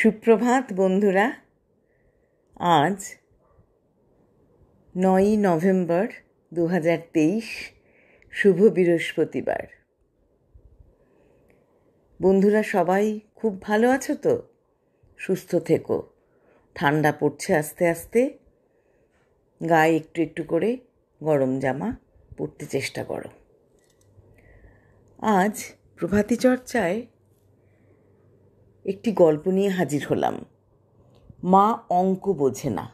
সুপ্রভাত বন্ধুরা আজ নয়ই নভেম্বর দু হাজার তেইশ শুভ বৃহস্পতিবার বন্ধুরা সবাই খুব ভালো আছো তো সুস্থ থেকো ঠান্ডা পড়ছে আস্তে আস্তে গায়ে একটু একটু করে গরম জামা পরতে চেষ্টা করো আজ প্রভাতী চর্চায় একটি গল্প নিয়ে হাজির হলাম মা অঙ্ক বোঝে না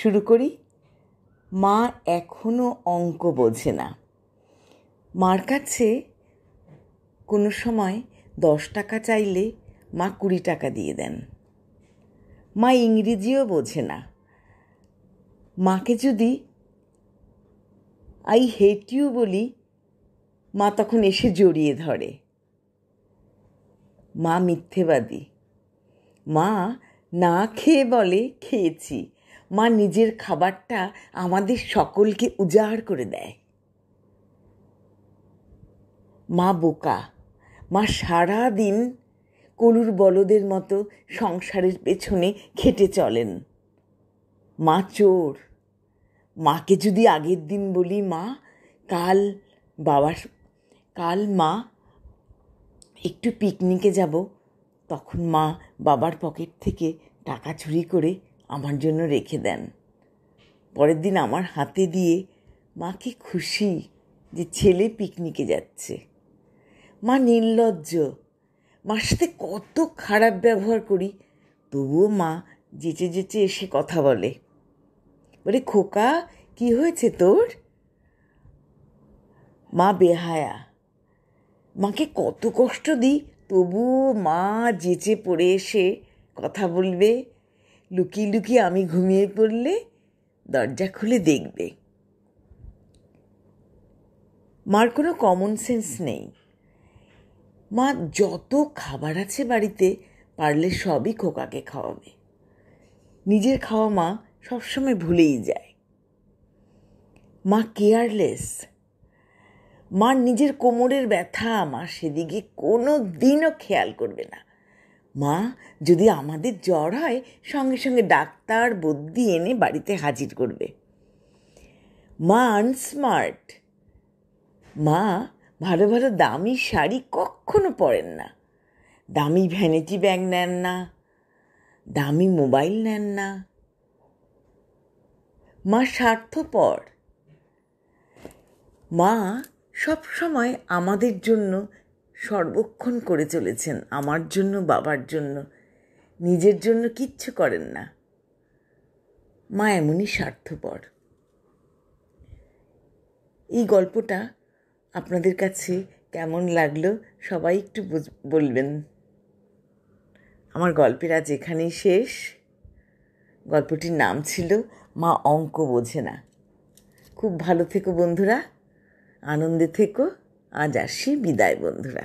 শুরু করি মা এখনও অঙ্ক বোঝে না মার কাছে কোনো সময় দশ টাকা চাইলে মা কুড়ি টাকা দিয়ে দেন মা ইংরেজিও বোঝে না মাকে যদি আই হেট ইউ বলি মা তখন এসে জড়িয়ে ধরে মা মিথ্যেবাদী মা না খেয়ে বলে খেয়েছি মা নিজের খাবারটা আমাদের সকলকে উজাড় করে দেয় মা বোকা মা সারা দিন কলুর বলদের মতো সংসারের পেছনে খেটে চলেন মা চোর মাকে যদি আগের দিন বলি মা কাল বাবার কাল মা একটু পিকনিকে যাব তখন মা বাবার পকেট থেকে টাকা চুরি করে আমার জন্য রেখে দেন পরের দিন আমার হাতে দিয়ে মাকে খুশি যে ছেলে পিকনিকে যাচ্ছে মা নির্লজ্জ মার সাথে কত খারাপ ব্যবহার করি তবুও মা যেচে যেচে এসে কথা বলে বলে খোকা কি হয়েছে তোর মা বেহায়া মাকে কত কষ্ট দিই তবুও মা যেচে পড়ে এসে কথা বলবে লুকিয়ে লুকিয়ে আমি ঘুমিয়ে পড়লে দরজা খুলে দেখবে মার কোনো কমন সেন্স নেই মা যত খাবার আছে বাড়িতে পারলে সবই খোকাকে খাওয়াবে নিজের খাওয়া মা সবসময় ভুলেই যায় মা কেয়ারলেস মা নিজের কোমরের ব্যথা মা সেদিকে কোনো দিনও খেয়াল করবে না মা যদি আমাদের জ্বর হয় সঙ্গে সঙ্গে ডাক্তার বদ্যি এনে বাড়িতে হাজির করবে মা আনস্মার্ট মা ভালো ভালো দামি শাড়ি কখনো পরেন না দামি ভ্যানিটি ব্যাগ নেন না দামি মোবাইল নেন না মা স্বার্থপর মা সব সময় আমাদের জন্য সর্বক্ষণ করে চলেছেন আমার জন্য বাবার জন্য নিজের জন্য কিচ্ছু করেন না মা এমনই স্বার্থপর এই গল্পটা আপনাদের কাছে কেমন লাগলো সবাই একটু বলবেন আমার গল্পের আজ এখানেই শেষ গল্পটির নাম ছিল মা অঙ্ক বোঝে না খুব ভালো থেকো বন্ধুরা আনন্দে থেকো আজ আসি বিদায় বন্ধুরা